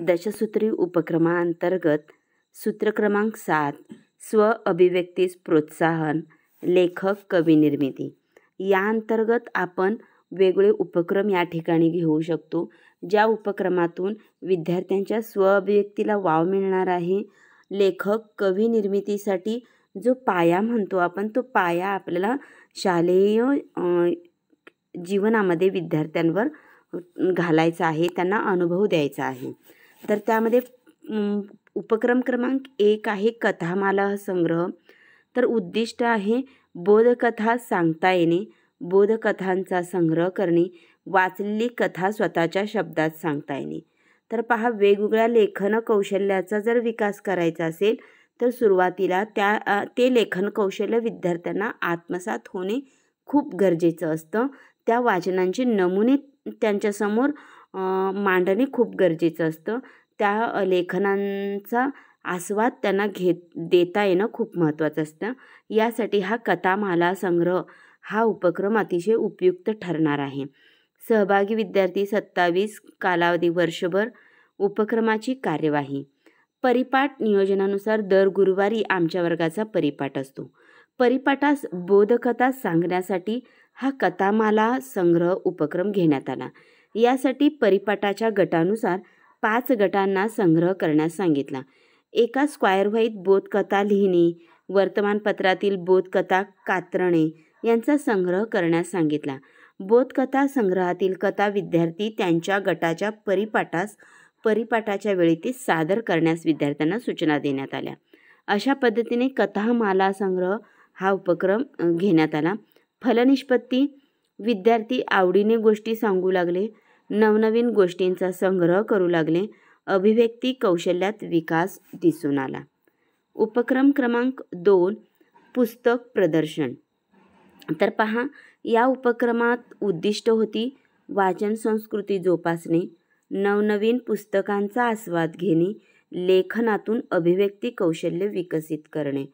दशसूत्री उपक्रमाअंतर्गत सूत्र क्रमांक सात स्व अभिव्यक्तीस प्रोत्साहन लेखक कवी निर्मिती या अंतर्गत आपण वेगळे उपक्रम या ठिकाणी घेऊ शकतो ज्या उपक्रमातून विद्यार्थ्यांच्या स्व अभिव्यक्तीला वाव मिळणार आहे लेखक कवी निर्मितीसाठी जो पाया म्हणतो आपण तो पाया आपल्याला शालेय जीवनामध्ये विद्यार्थ्यांवर घालायचा आहे त्यांना अनुभव द्यायचा आहे तर त्यामध्ये उपक्रम क्रमांक एक आहे कथामाला संग्रह तर उद्दिष्ट आहे बोधकथा सांगता येणे बोधकथांचा संग्रह करणे वाचलेली कथा स्वतःच्या शब्दात सांगता येणे तर पहा वेगवेगळ्या लेखन कौशल्याचा जर विकास करायचा असेल तर सुरुवातीला त्या ते लेखन कौशल्य विद्यार्थ्यांना आत्मसात होणे खूप गरजेचं असतं त्या वाचनांचे नमुने त्यांच्यासमोर मांडणे खूप गरजेचं असतं त्या लेखनांचा आस्वाद त्यांना घेत देता येणं खूप महत्त्वाचं असतं यासाठी हा कथामाला संग्रह हा उपक्रम अतिशय उपयुक्त ठरणार आहे सहभागी विद्यार्थी सत्तावीस कालावधी वर्षभर उपक्रमाची कार्यवाही परिपाठ नियोजनानुसार दर गुरुवारी आमच्या वर्गाचा परिपाठ असतो परिपाठास बोधकथा सांगण्यासाठी हा कथामाला संग्रह उपक्रम घेण्यात आला यासाठी परिपाठाच्या गटानुसार पाच गटांना संग्रह करण्यास सांगितला एका स्क्वायर व्हाईट बोधकथा लिहिणे वर्तमानपत्रातील बोधकथा कात्रणे यांचा संग्रह करण्यास सांगितला बोधकथा संग्रहातील कथा विद्यार्थी त्यांच्या गटाच्या परिपाठास परिपाठाच्या वेळी ते सादर करण्यास विद्यार्थ्यांना सूचना देण्यात आल्या अशा पद्धतीने कथामाला संग्रह हा उपक्रम घेण्यात आला फलनिष्पत्ती विद्यार्थी आवडीने गोष्टी सांगू लागले नवनवीन गोष्टींचा संग्रह करू लागले अभिव्यक्ती कौशल्यात विकास दिसून आला उपक्रम क्रमांक दोन पुस्तक प्रदर्शन तर पहा या उपक्रमात उद्दिष्ट होती वाचन संस्कृती जोपासणे नवनवीन पुस्तकांचा आस्वाद घेणे लेखनातून अभिव्यक्ती कौशल्य विकसित करणे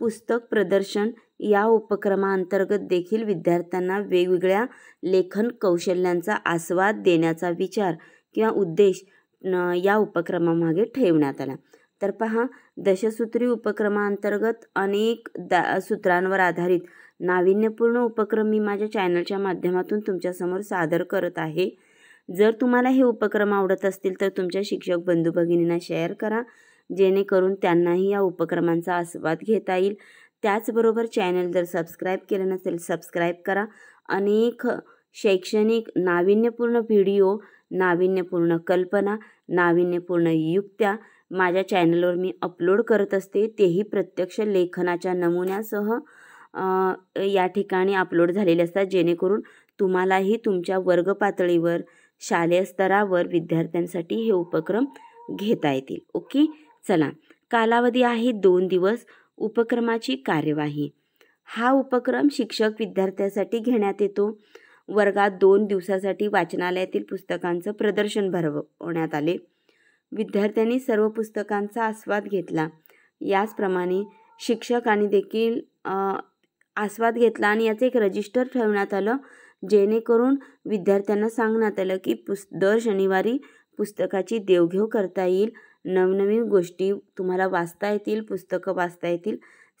पुस्तक प्रदर्शन या उपक्रमाअंतर्गत देखील विद्यार्थ्यांना वेगवेगळ्या लेखन कौशल्यांचा आस्वाद देण्याचा विचार किंवा उद्देश या उपक्रमामागे ठेवण्यात आला तर पहा दशसूत्री उपक्रमाअंतर्गत अनेक दा सूत्रांवर आधारित नाविन्यपूर्ण उपक्रम मी माझ्या चॅनलच्या माध्यमातून तुमच्यासमोर सादर करत आहे जर तुम्हाला हे उपक्रम आवडत असतील तर तुमच्या शिक्षक बंधू भगिनींना शेअर करा जेणेकरून त्यांनाही या उपक्रमांचा आस्वाद घेता येईल त्याचबरोबर चॅनल जर सबस्क्राईब केलं नसेल सबस्क्राईब करा अनेक शैक्षणिक नाविन्यपूर्ण व्हिडिओ नाविन्यपूर्ण कल्पना नाविन्यपूर्ण युक्त्या माझ्या चॅनलवर मी अपलोड करत असते तेही प्रत्यक्ष लेखनाच्या नमुन्यासह या ठिकाणी अपलोड झालेले असतात जेणेकरून तुम्हालाही तुमच्या वर्गपातळीवर शालेय स्तरावर विद्यार्थ्यांसाठी हे उपक्रम घेता येतील ओके चला कालावधी आहे दोन दिवस उपक्रमाची कार्यवाही हा उपक्रम शिक्षक विद्यार्थ्यासाठी घेण्यात येतो वर्गात दोन दिवसासाठी वाचनालयातील पुस्तकांचं प्रदर्शन भरवण्यात आले विद्यार्थ्यांनी सर्व पुस्तकांचा आस्वाद घेतला याचप्रमाणे शिक्षकांनी देखील आस्वाद घेतला आणि याचं एक रजिस्टर ठेवण्यात आलं जेणेकरून विद्यार्थ्यांना सांगण्यात आलं की पुस् दर शनिवारी पुस्तकाची देवघेव करता येईल नवनवीन गोष्टी तुम्हाला वाचता येतील पुस्तकं वाचता येतील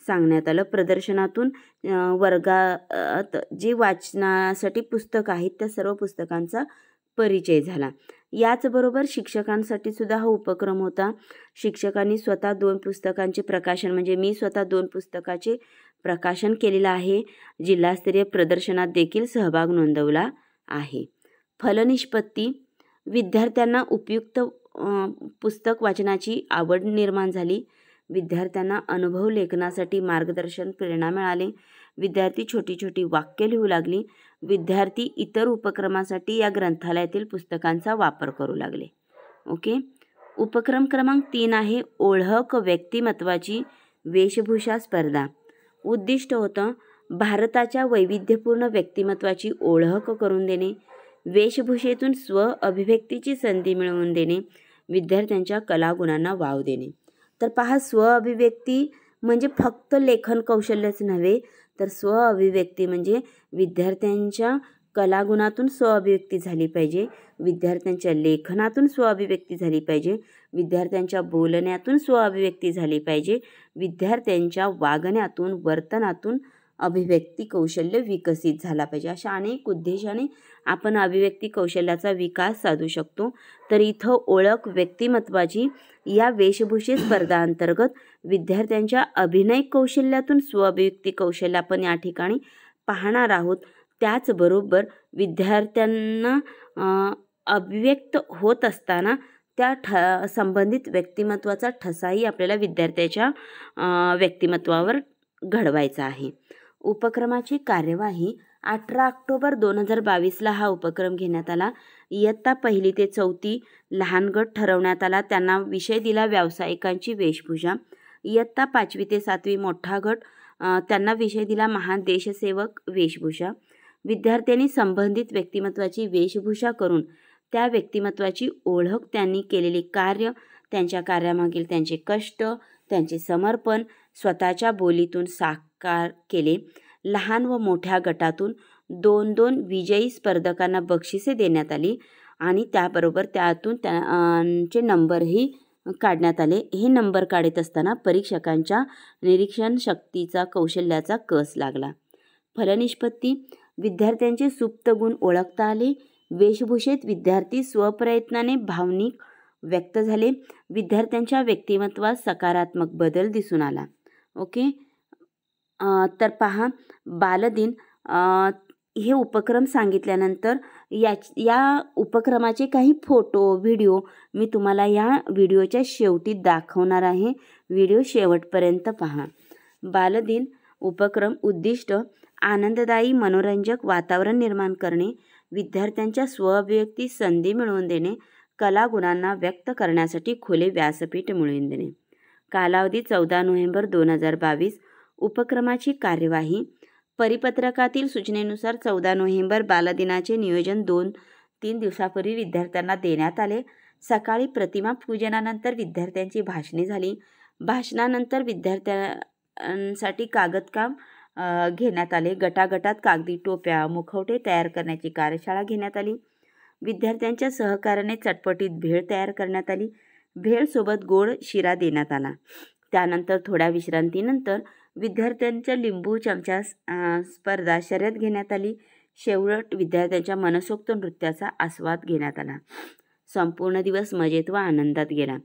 सांगण्यात आलं प्रदर्शनातून वर्गात जे वाचनासाठी पुस्तक आहेत त्या सर्व पुस्तकांचा परिचय झाला याचबरोबर शिक्षकांसाठी सुद्धा हा उपक्रम होता शिक्षकांनी स्वतः दोन पुस्तकांचे प्रकाशन म्हणजे मी स्वतः दोन पुस्तकाचे प्रकाशन केलेलं आहे जिल्हास्तरीय प्रदर्शनात देखील सहभाग नोंदवला आहे फलनिष्पत्ती विद्यार्थ्यांना उपयुक्त पुस्तक वाचनाची आवड निर्माण झाली विद्यार्थ्यांना अनुभव लेखनासाठी मार्गदर्शन प्रेरणा मिळाले विद्यार्थी छोटी छोटी वाक्य लिहू लागली विद्यार्थी इतर उपक्रमासाठी या ग्रंथालयातील पुस्तकांचा वापर करू लागले ओके उपक्रम क्रमांक तीन आहे ओळख व्यक्तिमत्वाची वेशभूषा स्पर्धा उद्दिष्ट होतं भारताच्या वैविध्यपूर्ण व्यक्तिमत्वाची ओळख करून देणे वेशभूषेतून स्व अभिव्यक्तीची संधी मिळवून देणे विद्यार्थ्यांच्या कलागुणांना वाव देणे तर पहा स्व अभिव्यक्ती म्हणजे फक्त लेखन कौशल्यच नव्हे तर स्व अभिव्यक्ती म्हणजे विद्यार्थ्यांच्या कलागुणातून स्व अभिव्यक्ती झाली पाहिजे विद्यार्थ्यांच्या लेखनातून स्व अभिव्यक्ती झाली पाहिजे विद्यार्थ्यांच्या बोलण्यातून स्व अभिव्यक्ती झाली पाहिजे विद्यार्थ्यांच्या वागण्यातून वर्तनातून अभिव्यक्ती कौशल्य विकसित झाला पाहिजे अशा अनेक उद्देशाने आपण अभिव्यक्ती कौशल्याचा विकास साधू शकतो तर इथं ओळख व्यक्तिमत्वाची या वेशभूषे स्पर्धाअंतर्गत विद्यार्थ्यांच्या अभिनय कौशल्यातून स्वअभिव्यक्ती कौशल्य आपण या ठिकाणी पाहणार आहोत त्याचबरोबर विद्यार्थ्यांना अभिव्यक्त होत असताना त्या ठ संबंधित व्यक्तिमत्वाचा ठसाही आपल्याला विद्यार्थ्याच्या व्यक्तिमत्वावर घडवायचा आहे उपक्रमाची कार्यवाही अठरा ऑक्टोबर दोन हजार बावीसला हा उपक्रम घेण्यात आला इयत्ता पहिली ते चौथी लहान गट ठरवण्यात आला त्यांना विषय दिला व्यावसायिकांची वेशभूषा इयत्ता पाचवी ते सातवी मोठा गट त्यांना विषय दिला महान देशसेवक वेशभूषा विद्यार्थ्यांनी संबंधित व्यक्तिमत्वाची वेशभूषा करून त्या व्यक्तिमत्वाची ओळख त्यांनी केलेले कार्य त्यांच्या कार्यामागील त्यांचे कष्ट त्यांचे समर्पण स्वतःच्या बोलीतून साकार केले लहान व मोठ्या गटातून दोन दोन विजयी स्पर्धकांना बक्षिसे देण्यात आली आणि त्याबरोबर त्यातून त्यांचे नंबरही काढण्यात आले हे नंबर काढत असताना परीक्षकांच्या निरीक्षण शक्तीचा कौशल्याचा कस लागला फलनिष्पत्ती विद्यार्थ्यांचे सुप्त गुण ओळखता आले वेशभूषेत विद्यार्थी स्वप्रयत्नाने भावनिक व्यक्त झाले विद्यार्थ्यांच्या व्यक्तिमत्वात सकारात्मक बदल दिसून आला ओके तर पहा बालदिन हे उपक्रम सांगितल्यानंतर या या उपक्रमाचे काही फोटो व्हिडिओ मी तुम्हाला या व्हिडिओच्या शेवटी दाखवणार आहे व्हिडिओ शेवटपर्यंत पहा बालदिन उपक्रम उद्दिष्ट आनंददायी मनोरंजक वातावरण निर्माण करणे विद्यार्थ्यांच्या स्वअभिव्यक्ती संधी मिळवून देणे कलागुणांना व्यक्त करण्यासाठी खुले व्यासपीठ मिळवून देणे कालावधी चौदा नोव्हेंबर दोन हजार बावीस उपक्रमाची कार्यवाही परिपत्रकातील सूचनेनुसार चौदा नोव्हेंबर बालदिनाचे नियोजन दोन तीन दिवसापूर्वी विद्यार्थ्यांना देण्यात आले सकाळी प्रतिमा पूजनानंतर विद्यार्थ्यांची भाषणे झाली भाषणानंतर विद्यार्थ्यांसाठी कागदकाम घेण्यात आले गटागटात कागदी टोप्या मुखवटे तयार करण्याची कार्यशाळा घेण्यात आली विद्यार्थ्यांच्या सहकार्याने चटपटीत भेळ तयार करण्यात आली भेळसोबत गोड शिरा देण्यात आला त्यानंतर थोड्या विश्रांतीनंतर विद्यार्थ्यांच्या लिंबू चमचा स्पर्धा शर्यत घेण्यात आली शेवट विद्यार्थ्यांच्या मनसोक्त नृत्याचा आस्वाद घेण्यात आला संपूर्ण दिवस मजेत व आनंदात गेला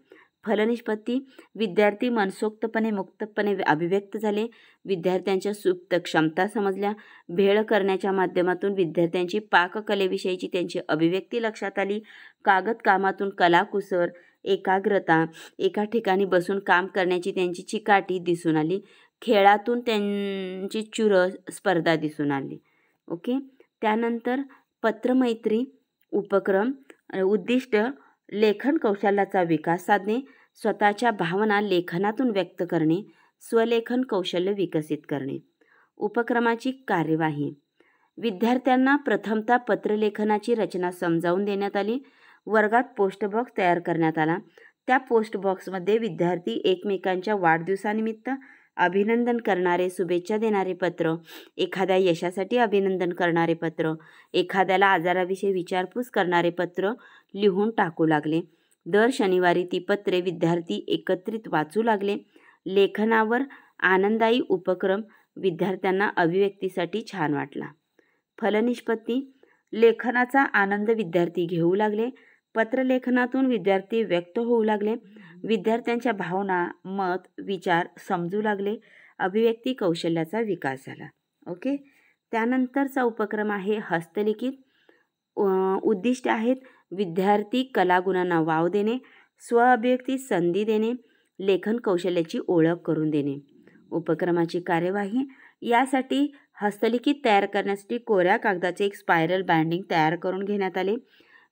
फलनिष्पत्ती विद्यार्थी मनसोक्तपणे मुक्तपणे अभिव्यक्त झाले विद्यार्थ्यांच्या सुप्त क्षमता समजल्या भेळ करण्याच्या माध्यमातून विद्यार्थ्यांची पाककलेविषयीची त्यांची अभिव्यक्ती लक्षात आली कागद कामातून कलाकुसर एकाग्रता एका ठिकाणी बसून काम करण्याची त्यांची चिकाटी दिसून आली खेळातून त्यांची चुर स्पर्धा दिसून आली ओके त्यानंतर पत्रमैत्री उपक्रम उद्दिष्ट लेखन कौशल्याचा विकास साधणे स्वतःच्या भावना लेखनातून व्यक्त करणे स्वलेखन कौशल्य विकसित करणे उपक्रमाची कार्यवाही विद्यार्थ्यांना प्रथमता पत्रलेखनाची रचना समजावून देण्यात आली वर्गात पोस्ट बॉक्स तयार करण्यात आला त्या पोस्ट विद्यार्थी एकमेकांच्या वाढदिवसानिमित्त अभिनंदन करणारे शुभेच्छा देणारे पत्र एखाद्या यशासाठी अभिनंदन करणारे पत्र एखाद्याला आजाराविषयी विचारपूस करणारे पत्र लिहून टाकू लागले दर शनिवारी ती पत्रे विद्यार्थी एकत्रित वाचू लागले लेखनावर आनंदायी उपक्रम विद्यार्थ्यांना अभिव्यक्तीसाठी छान वाटला फलनिष्पत्ती लेखनाचा आनंद विद्यार्थी घेऊ लागले पत्रलेखनातून विद्यार्थी व्यक्त होऊ लागले विद्यार्थ्यांच्या भावना मत विचार समजू लागले अभिव्यक्ती कौशल्याचा विकास झाला ओके त्यानंतरचा उपक्रम आहे हस्तलिखित उद्दिष्ट आहेत विद्यार्थी कलागुणांना वाव देणे स्वअभिव्यक्ती संधी देणे लेखन कौशल्याची ओळख करून देणे उपक्रमाची कार्यवाही यासाठी हस्तलिखित तयार करण्यासाठी कोऱ्या कागदाचे एक स्पायरल बँडिंग तयार करून घेण्यात आले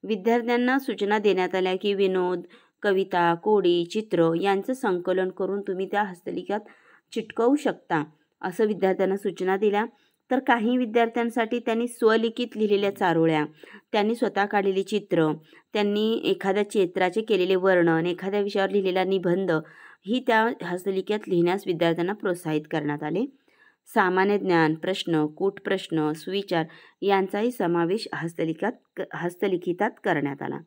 विद्यार्थ्यांना सूचना देण्यात आल्या की विनोद कविता कोडी चित्र यांचं संकलन करून तुम्ही त्या हस्तलिखित चिटकवू शकता असं विद्यार्थ्यांना सूचना दिल्या तर काही विद्यार्थ्यांसाठी त्यांनी स्वलिखित लिहिलेल्या चारोळ्या त्यांनी स्वतः काढलेली चित्र त्यांनी एखाद्या चित्राचे केलेले वर्णन एखाद्या विषयावर लिहिलेला निबंध ही त्या हस्तलिखित लिहिण्यास विद्यार्थ्यांना प्रोत्साहित करण्यात आले सामान्य ज्ञान प्रश्न प्रश्न सुविचार यांचाही समावेश हस्तलिखात हस्तलिखितात करण्यात आला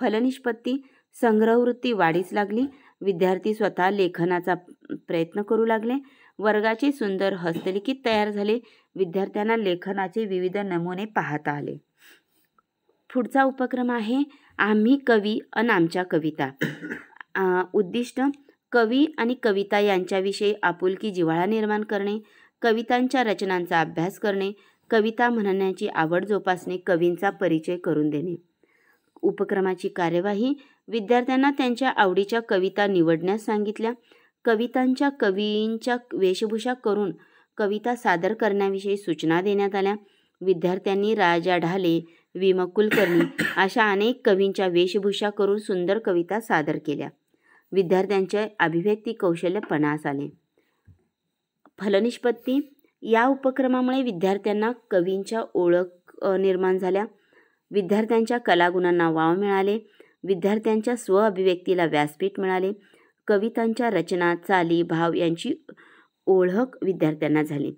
फलनिष्पत्ती संग्रहवृत्ती वाढीस लागली विद्यार्थी स्वतः लेखनाचा प्रयत्न करू लागले वर्गाचे सुंदर हस्तलिखित तयार झाले विद्यार्थ्यांना लेखनाचे विविध नमुने पाहता आले पुढचा उपक्रम आहे आम्ही कवी अन आमच्या कविता उद्दिष्ट कवी आणि कविता यांच्याविषयी आपुलकी जिव्हाळा निर्माण करणे कवितांच्या रचनांचा अभ्यास करणे कविता म्हणण्याची आवड जोपासणे कवींचा परिचय करून देणे उपक्रमाची कार्यवाही विद्यार्थ्यांना त्यांच्या आवडीच्या कविता निवडण्यास सांगितल्या कवितांच्या कवींच्या वेशभूषा करून कविता सादर करण्याविषयी सूचना देण्यात आल्या विद्यार्थ्यांनी राजा ढाले विमकुलकर्णी कुलकर्णी अशा अनेक कवींच्या वेशभूषा करून सुंदर कविता सादर केल्या विद्यार्थ्यांचे अभिव्यक्ती कौशल्य पणास आले फलनिष्पत्ती या उपक्रमामुळे विद्यार्थ्यांना कवींच्या ओळख निर्माण झाल्या विद्यार्थ्यांच्या कलागुणांना वाव मिळाले विद्यार्थ्यांच्या स्वअभिव्यक्तीला व्यासपीठ मिळाले कवितांच्या रचना चाली भाव यांची ओळख विद्यार्थ्यांना झाली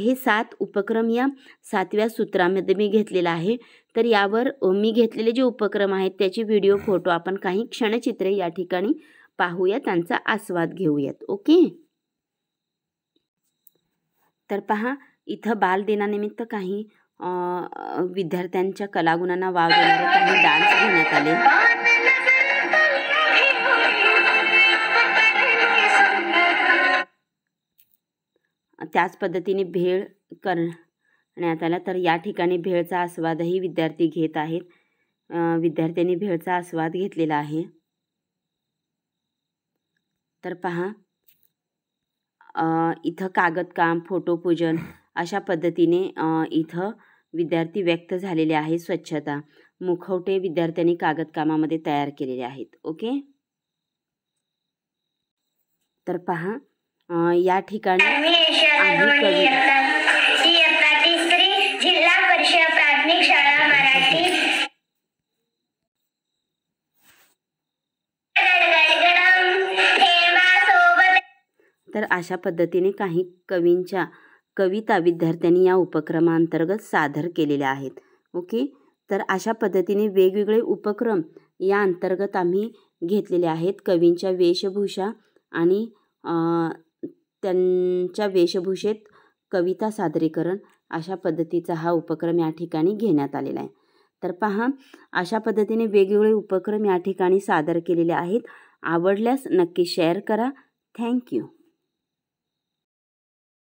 हे सात उपक्रम या सातव्या सूत्रामध्ये मी घेतलेला आहे तर यावर मी घेतलेले जे उपक्रम आहेत त्याचे व्हिडिओ फोटो आपण काही क्षणचित्रे या ठिकाणी पाहूया त्यांचा आस्वाद घेऊयात ओके तर पहा इथं बालदिनानिमित्त काही विद्यार्थ्यांच्या कलागुणांना वाव देणारे काही डान्स घेण्यात आले त्याच पद्धतीने भेळ करण्यात आला तर या ठिकाणी भेळचा आस्वादही विद्यार्थी घेत आहेत विद्यार्थ्यांनी भेळचा आस्वाद घेतलेला आहे तर पहा इथं कागदकाम फोटोपूजन अशा पद्धतीने इथं विद्यार्थी व्यक्त झालेले आहे स्वच्छता मुखवटे विद्यार्थ्यांनी कागदकामामध्ये तयार केलेले आहेत ओके तर पहा या ठिकाणी अशा पद्धतीने काही कवींच्या कविता विद्यार्थ्यांनी या उपक्रमांतर्गत सादर केलेल्या आहेत ओके तर अशा पद्धतीने वेगवेगळे उपक्रम या अंतर्गत आम्ही घेतलेले आहेत कवींच्या वेशभूषा आणि त्यांच्या वेशभूषेत कविता सादरीकरण अशा पद्धतीचा हा उपक्रम या ठिकाणी घेण्यात आलेला आहे तर पहा अशा पद्धतीने वेगवेगळे उपक्रम या ठिकाणी सादर केलेले आहेत आवडल्यास नक्की शेअर करा थँक्यू